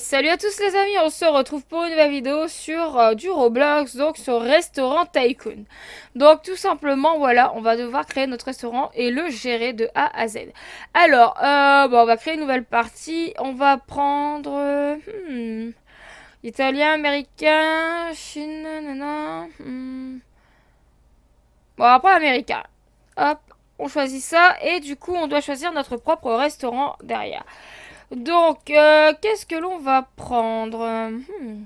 salut à tous les amis, on se retrouve pour une nouvelle vidéo sur euh, du Roblox, donc sur Restaurant Tycoon. Donc tout simplement, voilà, on va devoir créer notre restaurant et le gérer de A à Z. Alors, euh, bon, on va créer une nouvelle partie, on va prendre... Hmm, italien, américain, chine, Nana. Hmm. Bon, après américain. Hop, on choisit ça et du coup, on doit choisir notre propre restaurant derrière. Donc, euh, qu'est-ce que l'on va prendre hmm.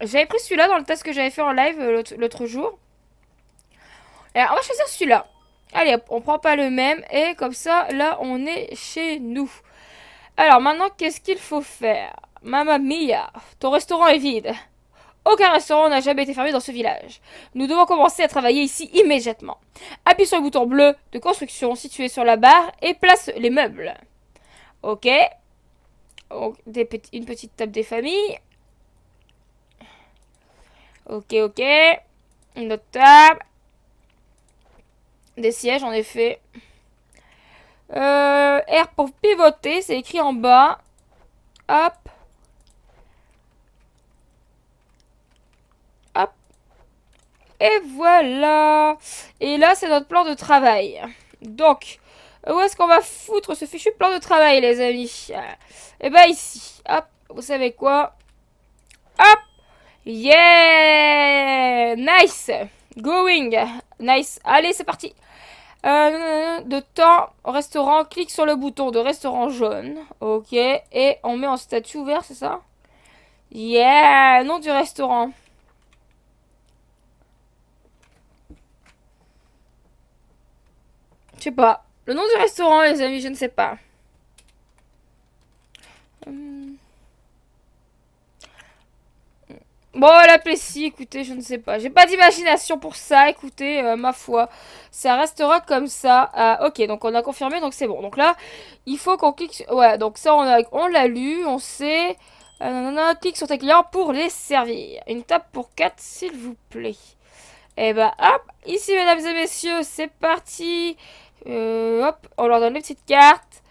J'avais pris celui-là dans le test que j'avais fait en live euh, l'autre jour. Alors, on va choisir celui-là. Allez, on prend pas le même. Et comme ça, là, on est chez nous. Alors, maintenant, qu'est-ce qu'il faut faire Mamma mia, ton restaurant est vide. Aucun restaurant n'a jamais été fermé dans ce village. Nous devons commencer à travailler ici immédiatement. Appuie sur le bouton bleu de construction situé sur la barre et place les meubles. Ok, une petite table des familles. Ok, ok. Une autre table. Des sièges, en effet. Euh, R pour pivoter, c'est écrit en bas. Hop. Hop. Et voilà. Et là, c'est notre plan de travail. Donc, où est-ce qu'on va foutre ce fichu plan de travail, les amis Eh ben, ici. Hop, vous savez quoi Hop Yeah Nice Going Nice Allez, c'est parti euh, de temps, restaurant, clique sur le bouton de restaurant jaune. Ok. Et on met en statut ouvert, c'est ça Yeah Nom du restaurant. Je sais pas. Le nom du restaurant, les amis, je ne sais pas. Hum. Bon, la plessie, écoutez, je ne sais pas. J'ai pas d'imagination pour ça, écoutez, euh, ma foi. Ça restera comme ça. ok, donc on a confirmé, donc c'est bon. Donc là, il faut qu'on clique... Ouais, donc ça, on l'a lu, on sait... Euh, on clique sur tes clients pour les servir. Une table pour 4, s'il vous plaît. Et eh ben, hop, ici, mesdames et messieurs, c'est parti euh, hop, on leur donne les petites cartes.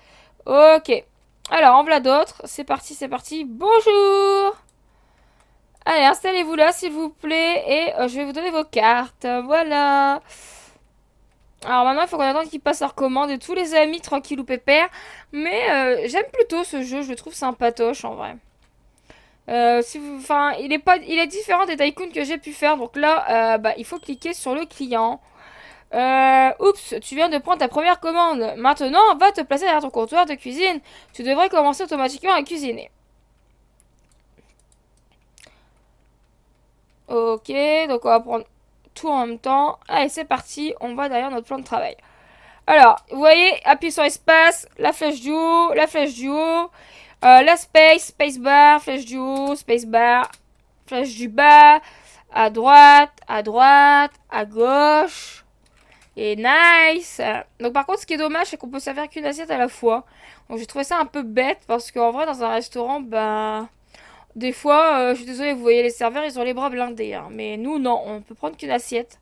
Ok. Alors, en voilà d'autres. C'est parti, c'est parti. Bonjour Allez, installez-vous là, s'il vous plaît. Et euh, je vais vous donner vos cartes. Voilà. Alors maintenant, il faut qu'on attende qu'ils passent leur commande. Et tous les amis, tranquille ou pépère. Mais euh, j'aime plutôt ce jeu. Je le trouve sympatoche, en vrai. enfin, il est il est différent des tycoons que j'ai pu faire. Donc là, bah, il faut cliquer sur le client. Euh, oups, tu viens de prendre ta première commande. Maintenant, va te placer derrière ton comptoir de cuisine. Tu devrais commencer automatiquement à cuisiner. Ok, donc on va prendre tout en même temps. Allez, c'est parti, on va derrière notre plan de travail. Alors, vous voyez, appuyez sur espace, la flèche du haut, la flèche du haut, euh, la space, space bar, flèche du haut, space bar, flèche du bas, à droite, à droite, à gauche, et nice Donc par contre, ce qui est dommage, c'est qu'on peut servir qu'une assiette à la fois. Donc j'ai trouvé ça un peu bête, parce qu'en vrai, dans un restaurant, ben Des fois, euh, je suis désolée, vous voyez les serveurs, ils ont les bras blindés. Hein. Mais nous, non, on peut prendre qu'une assiette.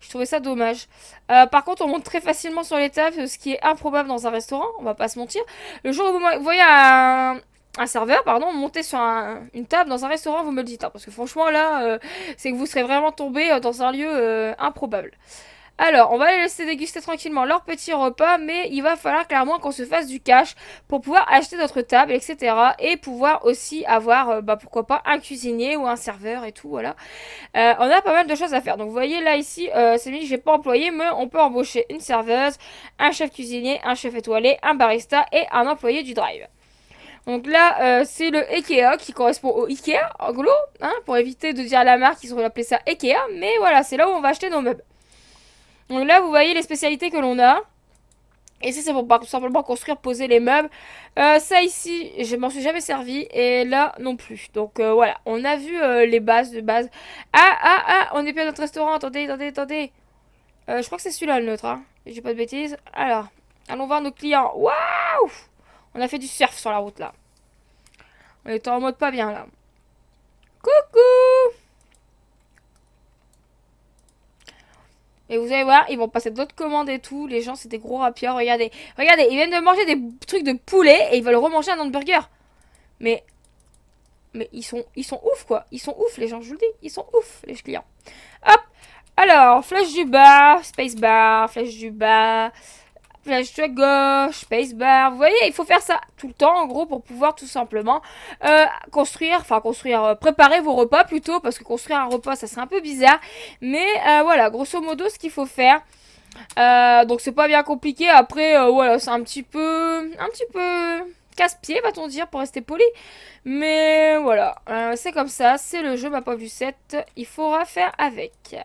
Je trouvais ça dommage. Euh, par contre, on monte très facilement sur les tables, ce qui est improbable dans un restaurant, on va pas se mentir. Le jour où vous voyez un, serveur, pardon, monter sur une table dans un restaurant, vous me le dites. Hein, parce que franchement, là, euh, c'est que vous serez vraiment tombé dans un lieu improbable. Alors, on va les laisser déguster tranquillement leur petit repas, mais il va falloir clairement qu'on se fasse du cash pour pouvoir acheter notre table, etc. Et pouvoir aussi avoir, euh, bah, pourquoi pas, un cuisinier ou un serveur et tout, voilà. Euh, on a pas mal de choses à faire. Donc, vous voyez, là, ici, euh, celui que j'ai pas employé, mais on peut embaucher une serveuse, un chef cuisinier, un chef étoilé, un barista et un employé du drive. Donc là, euh, c'est le Ikea qui correspond au Ikea, en gros, hein, pour éviter de dire la marque, ils auraient appelé ça Ikea, mais voilà, c'est là où on va acheter nos meubles. Donc là, vous voyez les spécialités que l'on a. Et ça, c'est pour simplement construire, poser les meubles. Euh, ça ici, je m'en suis jamais servi. Et là, non plus. Donc euh, voilà, on a vu euh, les bases de base. Ah, ah, ah, on est bien à notre restaurant. Attendez, attendez, attendez. je crois que c'est celui-là le nôtre. Hein. J'ai pas de bêtises. Alors, allons voir nos clients. Waouh On a fait du surf sur la route là. On était en mode pas bien là. Et vous allez voir, ils vont passer d'autres commandes et tout. Les gens, c'est des gros rapiers. Regardez, regardez, ils viennent de manger des trucs de poulet et ils veulent remanger un hamburger. Mais, mais ils sont, ils sont ouf quoi. Ils sont ouf les gens, je vous le dis. Ils sont ouf les clients. Hop. Alors, flèche du bas, space bar, flèche du bas gauche, spacebar. Vous voyez, il faut faire ça tout le temps, en gros, pour pouvoir tout simplement euh, construire, enfin construire, euh, préparer vos repas plutôt, parce que construire un repas, ça serait un peu bizarre. Mais euh, voilà, grosso modo, ce qu'il faut faire. donc c'est pas bien compliqué. Après, voilà, c'est un petit peu, un petit peu casse-pied, va-t-on dire, pour rester poli. Mais voilà, c'est comme ça, c'est le jeu, ma pauvre Lucette. Il faudra faire avec.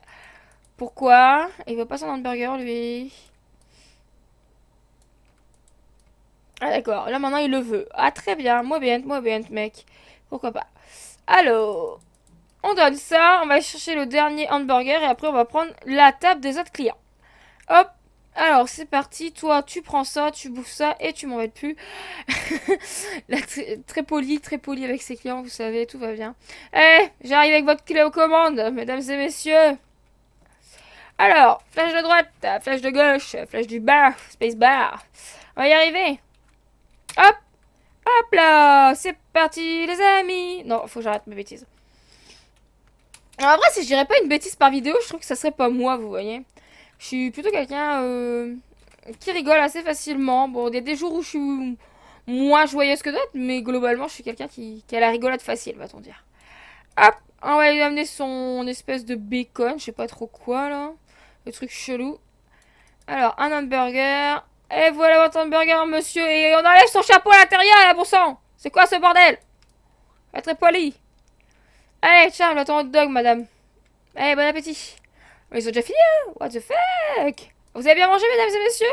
Pourquoi Il veut pas son hamburger, lui Ah d'accord, là maintenant il le veut. Ah très bien, moi bien, moi bien mec. Pourquoi pas. Alors, on donne ça, on va chercher le dernier hamburger et après on va prendre la table des autres clients. Hop, alors c'est parti, toi tu prends ça, tu bouffes ça et tu m'embêtes plus. très, très poli, très poli avec ses clients, vous savez, tout va bien. Eh, j'arrive avec votre clé aux commandes, mesdames et messieurs. Alors, flèche de droite, flèche de gauche, flèche du bas, space bar. On va y arriver. Hop Hop là C'est parti, les amis Non, faut que j'arrête mes bêtises. Alors, après, si je dirais pas une bêtise par vidéo, je trouve que ça serait pas moi, vous voyez. Je suis plutôt quelqu'un euh, qui rigole assez facilement. Bon, il y a des jours où je suis moins joyeuse que d'autres, mais globalement, je suis quelqu'un qui, qui, a la rigolade facile, va-t-on dire. Hop On va lui amener son espèce de bacon, je sais pas trop quoi, là. Le truc chelou. Alors, un hamburger. Eh voilà votre hamburger, monsieur. Et on enlève son chapeau à l'intérieur, là, bon sang. C'est quoi ce bordel est très poli. Allez, eh, tiens, le hot dog, madame. Eh, bon appétit. ils ont déjà fini, hein. What the fuck Vous avez bien mangé, mesdames et messieurs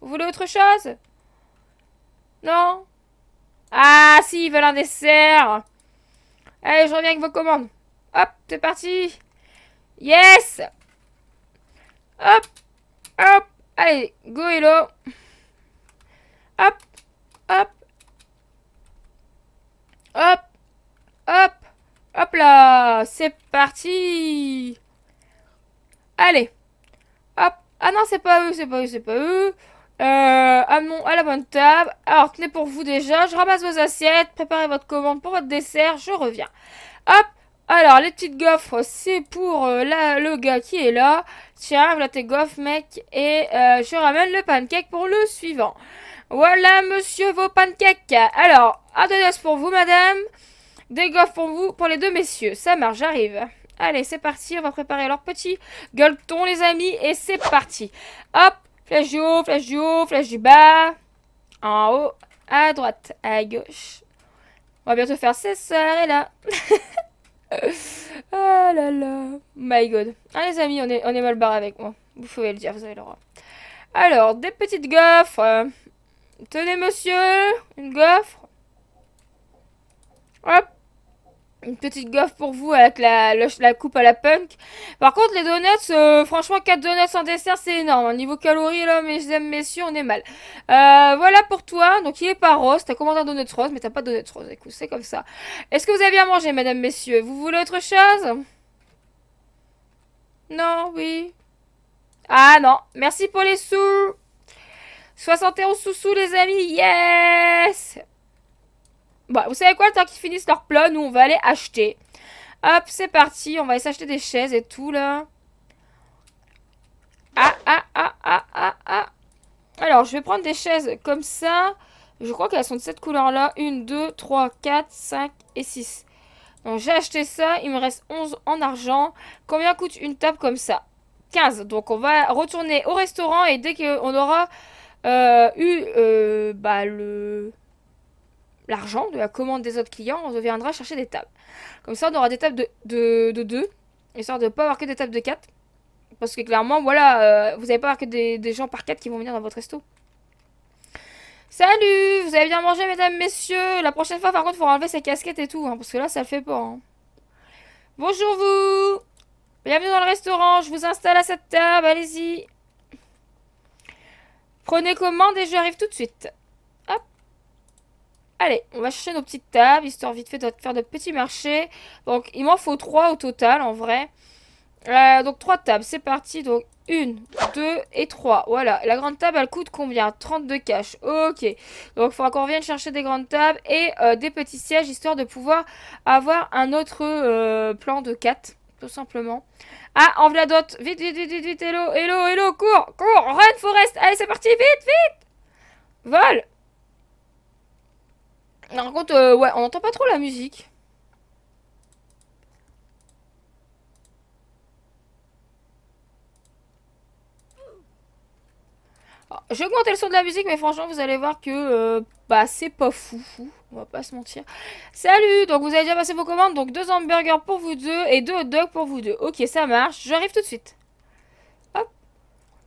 Vous voulez autre chose Non Ah, si, ils veulent un dessert. Allez, eh, je reviens avec vos commandes. Hop, c'est parti. Yes Hop Hop Allez, go hello. Hop, hop. Hop, hop. Hop là, c'est parti. Allez. Hop. Ah non, c'est pas eux, c'est pas eux, c'est pas eux. Euh, à, à la bonne table. Alors, tenez pour vous déjà. Je ramasse vos assiettes. Préparez votre commande pour votre dessert. Je reviens. Hop. Alors, les petites gaufres, c'est pour euh, le gars qui est là. Tiens, voilà tes gaufres, mec. Et euh, je ramène le pancake pour le suivant. Voilà, monsieur, vos pancakes. Alors, adidas pour vous, madame. Des gaufres pour vous, pour les deux messieurs. Ça marche, j'arrive. Allez, c'est parti, on va préparer leur petit gueuleton, les amis. Et c'est parti. Hop, flèche du haut, flèche du du bas. En haut, à droite, à gauche. On va bientôt faire soeurs et là. ah là là. My god. Ah, les amis, on est, on est mal barré avec moi. Vous pouvez le dire, vous avez le droit. Alors, des petites gaufres euh, Tenez monsieur, une gaufre Hop une petite gaffe pour vous avec la, la, coupe à la punk. Par contre, les donuts, euh, franchement, 4 donuts en dessert, c'est énorme. niveau calories, là, mesdames, messieurs, on est mal. Euh, voilà pour toi. Donc, il est pas rose. T'as commandé un donut rose, mais t'as pas de donut rose. Écoute, c'est comme ça. Est-ce que vous avez bien mangé, mesdames, messieurs Vous voulez autre chose Non, oui. Ah non. Merci pour les sous. 71 sous-sous, les amis. Yeah Bon, bah, vous savez quoi, tant qu'ils finissent leur plat, nous, on va aller acheter. Hop, c'est parti. On va aller s'acheter des chaises et tout, là. Ah, ah, ah, ah, ah, ah. Alors, je vais prendre des chaises comme ça. Je crois qu'elles sont de cette couleur-là. Une, deux, trois, quatre, cinq et six. Donc, j'ai acheté ça. Il me reste 11 en argent. Combien coûte une table comme ça 15. Donc, on va retourner au restaurant et dès qu'on aura euh, eu euh, bah, le l'argent de la commande des autres clients, on reviendra chercher des tables. Comme ça, on aura des tables de, de, de 2, histoire de ne pas avoir que des tables de 4. Parce que clairement, voilà, euh, vous n'allez pas avoir que des, gens par quatre qui vont venir dans votre resto. Salut Vous avez bien mangé, mesdames, messieurs La prochaine fois, par contre, il faut enlever sa casquettes et tout, hein, parce que là, ça le fait pas. Hein. Bonjour vous Bienvenue dans le restaurant, je vous installe à cette table, allez-y. Prenez commande et je arrive tout de suite. Allez, on va chercher nos petites tables, histoire vite fait de faire de petits marchés. Donc, il m'en faut 3 au total, en vrai. Euh, donc, 3 tables, c'est parti. Donc, 1, 2 et 3. Voilà, la grande table, elle coûte combien 32 cash. Ok, donc il faudra qu'on revienne chercher des grandes tables et euh, des petits sièges, histoire de pouvoir avoir un autre euh, plan de 4 tout simplement. Ah, en la d'autres. Vite, vite, vite, vite, vite. Hello, hello, hello. Cours, cours. Run, Forest. Allez, c'est parti. Vite, vite. Vol. Par contre, euh, ouais, on entend pas trop la musique. J'ai augmenté le son de la musique, mais franchement, vous allez voir que euh, bah, c'est pas fou, fou. On va pas se mentir. Salut Donc, vous avez déjà passé vos commandes. Donc, deux hamburgers pour vous deux et deux hot dogs pour vous deux. Ok, ça marche. J'arrive tout de suite.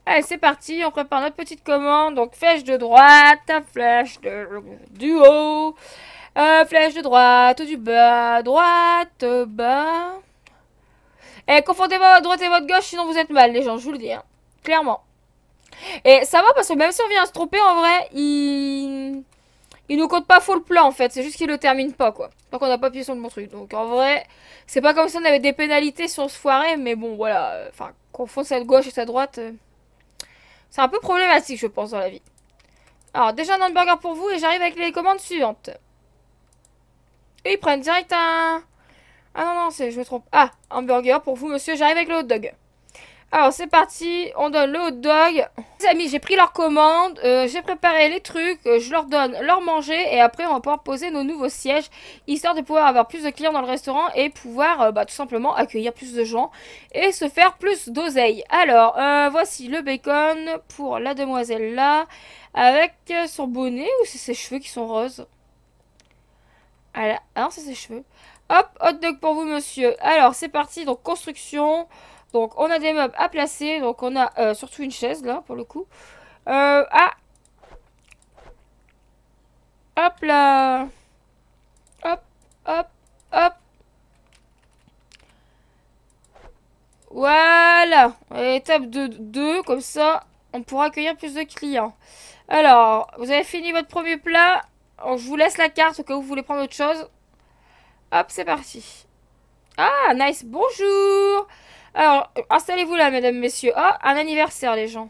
Allez, c'est parti, on prépare notre petite commande. Donc, flèche de droite, flèche de, du haut, euh, flèche de droite, du bas, droite, bas. Et eh, confondez votre droite et votre gauche, sinon vous êtes mal, les gens, je vous le dis. Hein, clairement. Et ça va parce que même si on vient à se tromper, en vrai, il... Il nous compte pas full plan, en fait. C'est juste qu'il le termine pas, quoi. Donc, on n'a pas appuyé sur le bon truc. Donc, en vrai, c'est pas comme si on avait des pénalités sur ce se mais bon, voilà. Enfin, confondre sa gauche et sa droite... Euh, c'est un peu problématique, je pense, dans la vie. Alors, déjà un hamburger pour vous et j'arrive avec les commandes suivantes. Et ils prennent direct un... Ah non, non, je me trompe. Ah, hamburger pour vous, monsieur, j'arrive avec le hot dog. Alors c'est parti, on donne le hot dog. Les amis, j'ai pris leur commande, euh, j'ai préparé les trucs, euh, je leur donne leur manger et après on va pouvoir poser nos nouveaux sièges histoire de pouvoir avoir plus de clients dans le restaurant et pouvoir euh, bah, tout simplement accueillir plus de gens et se faire plus d'oseille. Alors voici le bacon pour la demoiselle là avec son bonnet ou c'est ses cheveux qui sont roses Ah non, hein, c'est ses cheveux. Hop, hot dog pour vous monsieur. Alors c'est parti, donc construction. Donc on a des meubles à placer. Donc on a euh, surtout une chaise là pour le coup. Euh, ah Hop là Hop, hop, hop Voilà Étape de 2, comme ça, on pourra accueillir plus de clients. Alors, vous avez fini votre premier plat. je vous laisse la carte au cas où vous voulez prendre autre chose. Hop, c'est parti. Ah, nice Bonjour alors, installez-vous là, mesdames, messieurs. Ah, un anniversaire, les gens.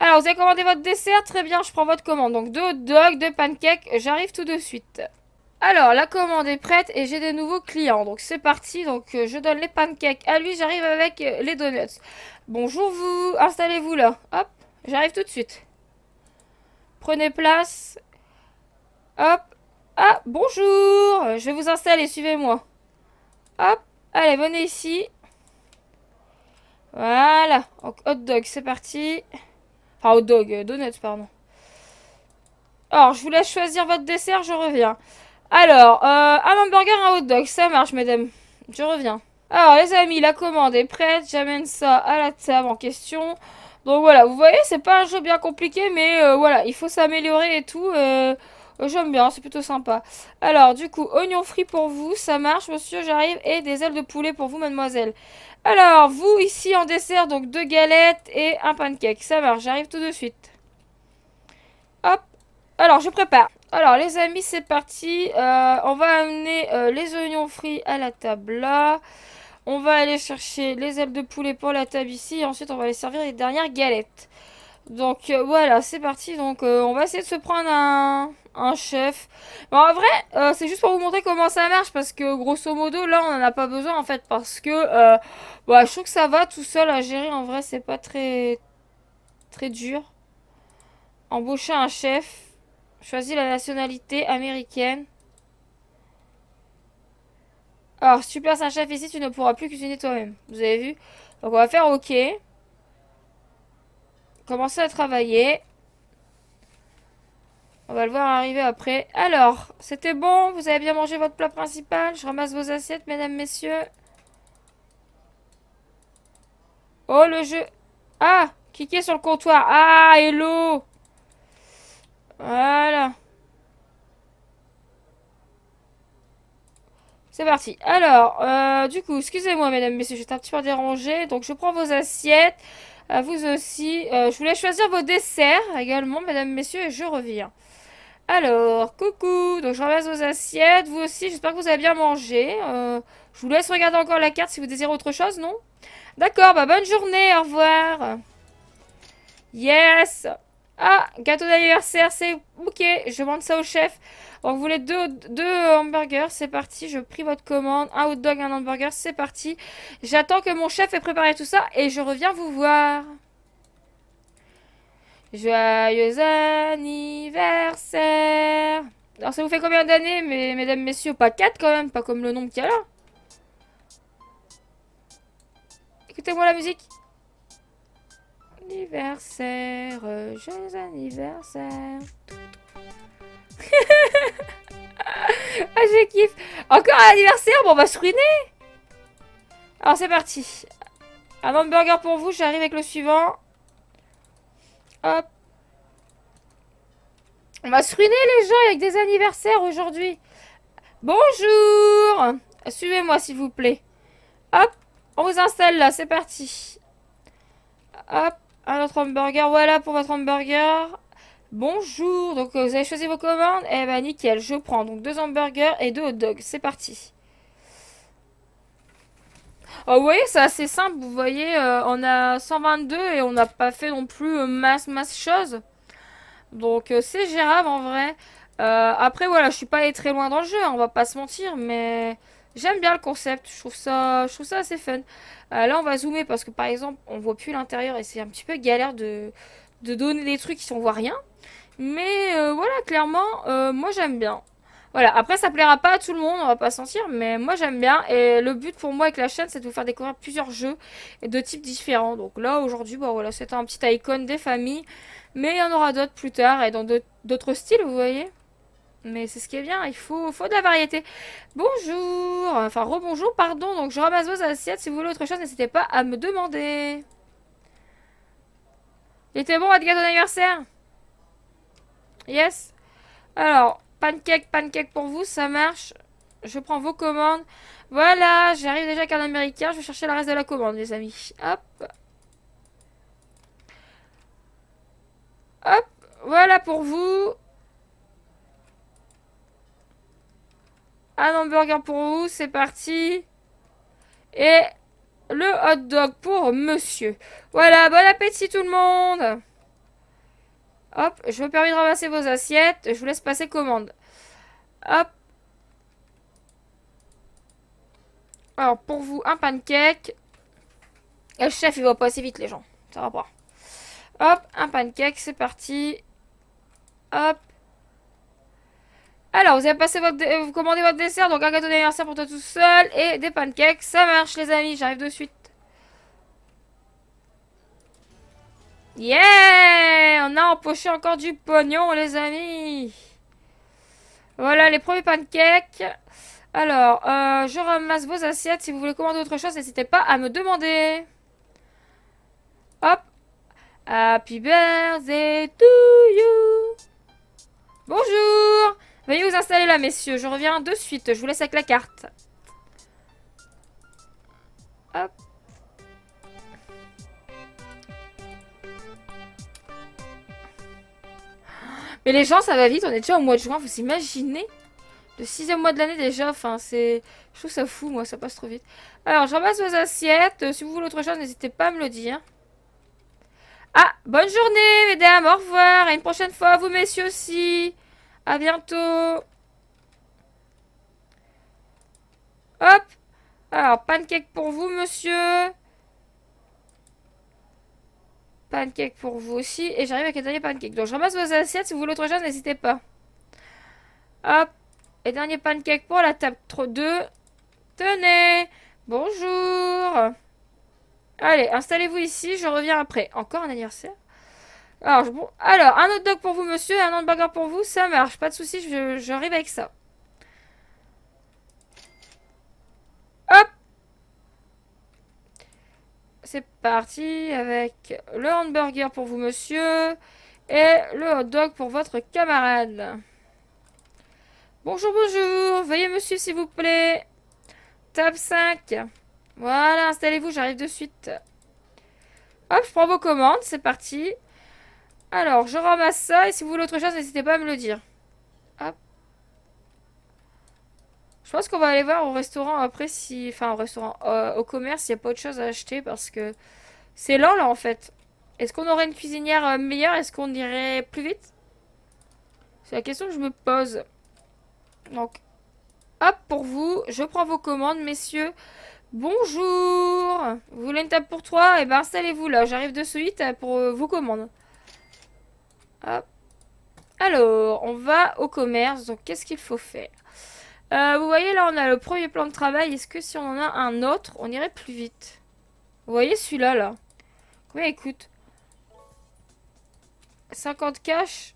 Alors, vous avez commandé votre dessert Très bien, je prends votre commande. Donc, deux hot dogs, deux pancakes, j'arrive tout de suite. Alors, la commande est prête et j'ai des nouveaux clients. Donc, c'est parti. Donc, euh, je donne les pancakes à lui, j'arrive avec euh, les donuts. Bonjour vous, installez-vous là. Hop, j'arrive tout de suite. Prenez place. Hop. Ah, bonjour Je vais vous installer, suivez-moi. Hop, allez, venez ici. Voilà. Hot dog, c'est parti. Enfin, hot dog, euh, donut, pardon. Alors, je vous laisse choisir votre dessert, je reviens. Alors, euh, un hamburger, un hot dog, ça marche, mesdames. Je reviens. Alors, les amis, la commande est prête. J'amène ça à la table en question. Donc voilà, vous voyez, c'est pas un jeu bien compliqué, mais euh, voilà, il faut s'améliorer et tout. J'aime bien, c'est plutôt sympa. Alors, du coup, oignon frit pour vous, ça marche, monsieur, j'arrive. Et des ailes de poulet pour vous, mademoiselle. Alors, vous ici en dessert, donc deux galettes et un pancake. Ça marche, j'arrive tout de suite. Hop. Alors, je prépare. Alors, les amis, c'est parti. Euh, on va amener euh, les oignons frits à la table là. On va aller chercher les ailes de poulet pour la table ici. Et ensuite, on va aller servir les dernières galettes. Donc, euh, voilà, c'est parti. Donc, on va essayer de se prendre un, un chef. en vrai, euh, c'est juste pour vous montrer comment ça marche parce que grosso modo, là, on n'en a pas besoin en fait parce que euh, bah, je trouve que ça va tout seul à gérer. En vrai, c'est pas très très dur. Embaucher un chef. Choisis la nationalité américaine. Alors, si tu places un chef ici, tu ne pourras plus cuisiner toi-même. Vous avez vu Donc, on va faire OK. Commencer à travailler. On va le voir arriver après. Alors, c'était bon Vous avez bien mangé votre plat principal Je ramasse vos assiettes, mesdames, messieurs. Oh, le jeu... Ah Cliquez sur le comptoir. Ah, hello Voilà. C'est parti. Alors, euh, du coup, excusez-moi, mesdames, messieurs, j'étais un petit peu dérangée. Donc, je prends vos assiettes. vous aussi. Euh, je voulais choisir vos desserts également, mesdames, messieurs, et je reviens. Alors, coucou Donc je ramasse vos assiettes, vous aussi, j'espère que vous avez bien mangé. Euh, je vous laisse regarder encore la carte si vous désirez autre chose, non D'accord, bah bonne journée, au revoir Yes Ah, gâteau d'anniversaire, c'est... Ok, je demande ça au chef. vous voulez deux, deux hamburgers, c'est parti, je prie votre commande. Un hot dog, un hamburger, c'est parti. J'attends que mon chef ait préparé tout ça et je reviens vous voir. Joyeux anniversaire Alors ça vous fait combien d'années, mesdames, messieurs Pas 4 quand même, pas comme le nombre qu'il y a là. Écoutez-moi la musique. Anniversaire, euh, joyeux anniversaire. ah, je kiffe. Encore un anniversaire, bon, on va se ruiner. Alors c'est parti. Un hamburger pour vous, j'arrive avec le suivant. Hop. On va se ruiner les gens avec des anniversaires aujourd'hui. Bonjour Suivez-moi s'il vous plaît. Hop, on vous installe là, c'est parti. Hop, un autre hamburger. Voilà pour votre hamburger. Bonjour, donc euh, vous avez choisi vos commandes. Et eh ben nickel, je prends donc deux hamburgers et deux hot dogs. C'est parti. Ah, vous voyez, c'est assez simple. Vous voyez, euh, on a 122 et on n'a pas fait non plus euh, masse, masse chose. Donc, euh, c'est gérable en vrai. après, voilà, je suis pas allé très loin dans le jeu, hein, on va pas se mentir, mais... J'aime bien le concept, je trouve ça, je trouve ça assez fun. là, on va zoomer parce que par exemple, on voit plus l'intérieur et c'est un petit peu galère de, donner des trucs si on voit rien. Mais voilà, clairement, moi j'aime bien. Voilà, après ça plaira pas à tout le monde, on va pas sentir, mais moi j'aime bien. Et le but pour moi avec la chaîne, c'est de vous faire découvrir plusieurs jeux de types différents. Donc là, aujourd'hui, bon, bah, voilà, c'est un petit icône des familles, mais il y en aura d'autres plus tard et dans d'autres styles, vous voyez. Mais c'est ce qui est bien, il faut, faut de la variété. Bonjour, enfin rebonjour, pardon, donc je ramasse vos assiettes. Si vous voulez autre chose, n'hésitez pas à me demander. Il était bon, votre ton anniversaire Yes alors, Pancake, pancake pour vous, ça marche. Je prends vos commandes. Voilà, j'arrive déjà avec un américain. Je vais chercher le reste de la commande, les amis. Hop. Hop. Voilà pour vous. Un hamburger pour vous, c'est parti. Et le hot dog pour monsieur. Voilà, bon appétit tout le monde Hop, je me permets de ramasser vos assiettes. Je vous laisse passer commande. Hop. Alors, pour vous, un pancake. Le euh, chef, il va pas assez vite, les gens. Ça va pas. Hop, un pancake, c'est parti. Hop. Alors, vous avez passé votre euh, vous commandez votre dessert, donc un gâteau d'anniversaire pour toi tout seul et des pancakes. Ça marche, les amis, j'arrive de suite. Yeah On a empoché encore du pognon, les amis Voilà, les premiers pancakes. Alors, euh, je ramasse vos assiettes. Si vous voulez commander autre chose, n'hésitez pas à me demander. Hop Happy birthday to you Bonjour Veuillez vous installer là, messieurs. Je reviens de suite. Je vous laisse avec la carte. Hop Mais les gens, ça va vite. On est déjà au mois de juin. Vous imaginez Le sixième mois de l'année déjà. Enfin, c'est... Je trouve ça fou, moi. Ça passe trop vite. Alors, je vos assiettes. Euh, si vous voulez autre chose, n'hésitez pas à me le dire. Ah, bonne journée, mesdames. Au revoir. À une prochaine fois. Vous, messieurs, aussi. À bientôt. Hop. Alors, pancake pour vous, monsieur. Pancake pour vous aussi. Et j'arrive avec un dernier pancake. Donc je ramasse vos assiettes. Si vous voulez autre chose, n'hésitez pas. Hop. Et dernier pancake pour la table 2. Tenez. Bonjour. Allez, installez-vous ici. Je reviens après. Encore un anniversaire alors, alors, un autre dog pour vous, monsieur, et un hamburger pour vous, ça marche. Pas de soucis, j'arrive avec ça. c'est parti avec le hamburger pour vous, monsieur, et le hot dog pour votre camarade. Bonjour, bonjour, veuillez me suivre s'il vous plaît. Table 5. Voilà, installez-vous, j'arrive de suite. Hop, je prends vos commandes, c'est parti. Alors, je ramasse ça, et si vous voulez autre chose, n'hésitez pas à me le dire. Je pense qu'on va aller voir au restaurant après si... Enfin, au restaurant, euh, au commerce, il n'y a pas autre chose à acheter parce que c'est lent là en fait. Est-ce qu'on aurait une cuisinière euh, meilleure Est-ce qu'on irait plus vite C'est la question que je me pose. Donc, hop pour vous. Je prends vos commandes, messieurs. Bonjour Vous voulez une table pour trois Eh ben, installez-vous là. J'arrive de suite pour euh, vos commandes. Hop. Alors, on va au commerce. Donc, qu'est-ce qu'il faut faire euh, vous voyez, là, on a le premier plan de travail. Est-ce que si on en a un autre, on irait plus vite Vous voyez celui-là, là Combien écoute. 50 cash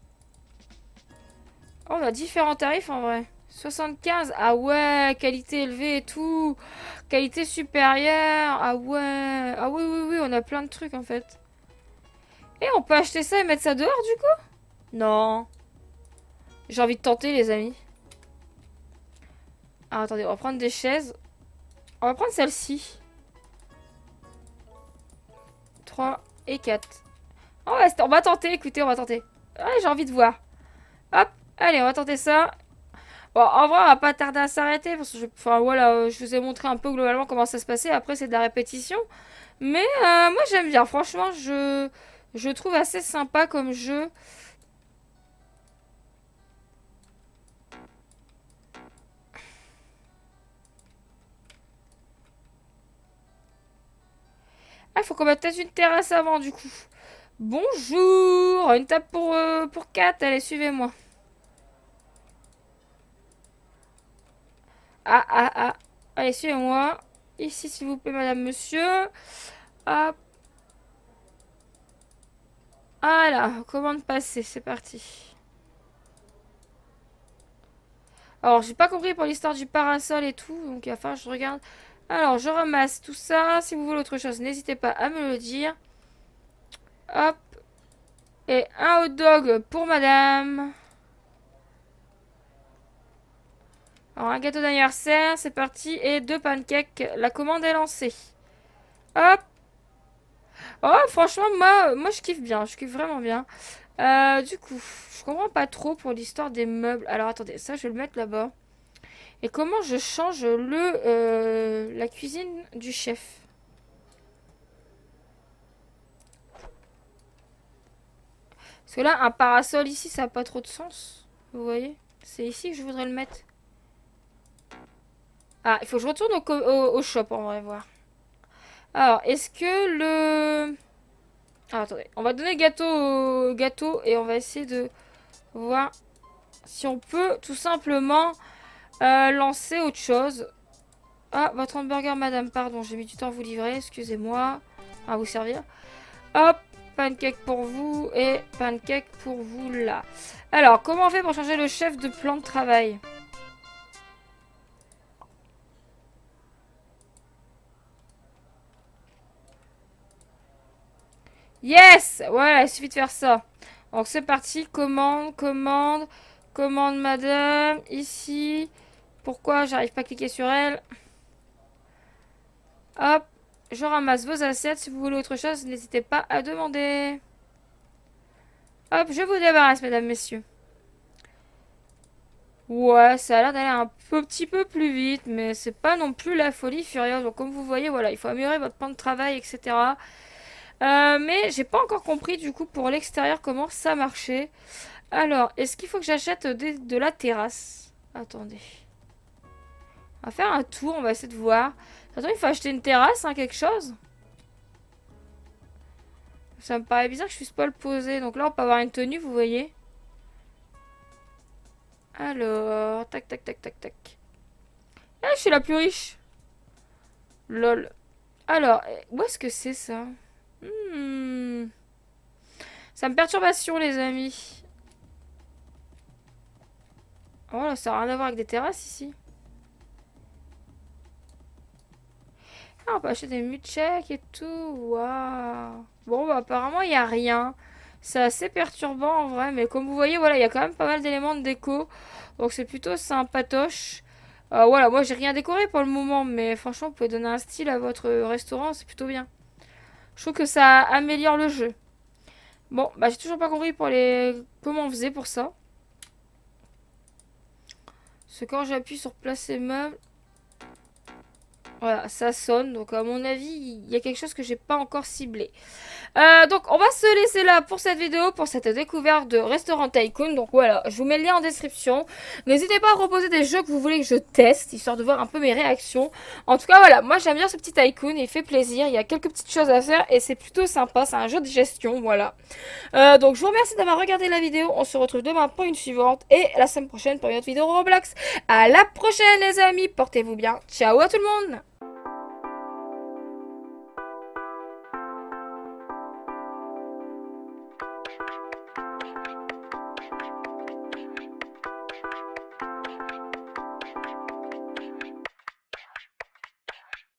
oh, On a différents tarifs, en vrai. 75 Ah ouais, qualité élevée et tout. Qualité supérieure. Ah ouais. Ah oui, oui, oui, on a plein de trucs, en fait. Et eh, on peut acheter ça et mettre ça dehors, du coup Non. J'ai envie de tenter, les amis. Ah, attendez, on va prendre des chaises. On va prendre celle-ci. 3 et 4. On va, on va tenter, écoutez, on va tenter. Ah, j'ai envie de voir. Hop, allez, on va tenter ça. Bon, en vrai, on va pas tarder à s'arrêter. Parce je, voilà, euh, je vous ai montré un peu globalement comment ça se passait. Après, c'est de la répétition. Mais euh, moi, j'aime bien. Franchement, je, je trouve assez sympa comme jeu. Ah, il faut qu'on mette peut-être une terrasse avant, du coup. Bonjour Une table pour, euh, pour 4, allez, suivez-moi. Ah, ah, ah. Allez, suivez-moi. Ici, s'il vous plaît, madame, monsieur. Hop. Voilà, commande passer c'est parti. Alors, j'ai pas compris pour l'histoire du parasol et tout, donc enfin, je regarde. Alors, je ramasse tout ça. Si vous voulez autre chose, n'hésitez pas à me le dire. Hop. Et un hot dog pour madame. Alors, un gâteau d'anniversaire, c'est parti. Et deux pancakes. La commande est lancée. Hop. Oh, franchement, moi, je kiffe bien. Je kiffe vraiment bien. Euh, du coup, je comprends pas trop pour l'histoire des meubles. Alors, attendez, ça, je vais le mettre là-bas. Et comment je change le euh, la cuisine du chef Parce que là, un parasol ici, ça n'a pas trop de sens. Vous voyez C'est ici que je voudrais le mettre. Ah, il faut que je retourne au, au, shop, on va voir. Alors, est-ce que le... Ah, attendez. On va donner gâteau au gâteau et on va essayer de voir si on peut tout simplement euh, lancer autre chose. Ah, votre hamburger, madame, pardon, j'ai mis du temps à vous livrer, excusez-moi. À vous servir. Hop, pancake pour vous et pancake pour vous là. Alors, comment on fait pour changer le chef de plan de travail Yes Voilà, il suffit de faire ça. Donc c'est parti, commande, commande, commande madame, ici, pourquoi j'arrive pas à cliquer sur elle Hop, je ramasse vos assiettes. Si vous voulez autre chose, n'hésitez pas à demander. Hop, je vous débarrasse, mesdames, messieurs. Ouais, ça a l'air d'aller un peu, petit peu plus vite, mais c'est pas non plus la folie furieuse. Donc, comme vous voyez, voilà, il faut améliorer votre plan de travail, etc. Euh, mais j'ai pas encore compris, du coup, pour l'extérieur, comment ça marchait. Alors, est-ce qu'il faut que j'achète de la terrasse Attendez. On va faire un tour, on va essayer de voir. Attends, il faut acheter une terrasse, hein, quelque chose. Ça me paraît bizarre que je puisse pas le poser. Donc là, on peut avoir une tenue, vous voyez. Alors, tac, tac, tac, tac, tac. Ah, je suis la plus riche. Lol. Alors, eh, où est-ce que c'est ça hmm. Ça me sur les amis. Oh ça n'a rien à voir avec des terrasses ici. Ah, on peut acheter des mutchecks et tout. Waouh. Bon, bah, apparemment, il n'y a rien. C'est assez perturbant en vrai, mais comme vous voyez, voilà, il y a quand même pas mal d'éléments de déco. Donc c'est plutôt sympatoche. Euh, voilà, moi j'ai rien décoré pour le moment, mais franchement, vous pouvez donner un style à votre restaurant, c'est plutôt bien. Je trouve que ça améliore le jeu. Bon, bah j'ai toujours pas compris pour les comment on faisait pour ça. Parce quand j'appuie sur placer meuble, voilà, ça sonne. Donc, à mon avis, il y a quelque chose que j'ai pas encore ciblé. Euh, donc, on va se laisser là pour cette vidéo, pour cette découverte de Restaurant Tycoon. Donc, voilà, je vous mets le lien en description. N'hésitez pas à proposer des jeux que vous voulez que je teste, histoire de voir un peu mes réactions. En tout cas, voilà, moi j'aime bien ce petit Tycoon, il fait plaisir. Il y a quelques petites choses à faire et c'est plutôt sympa. C'est un jeu de gestion, voilà. Euh, donc, je vous remercie d'avoir regardé la vidéo. On se retrouve demain pour une suivante et la semaine prochaine pour une autre vidéo Roblox. À la prochaine, les amis. Portez-vous bien. Ciao à tout le monde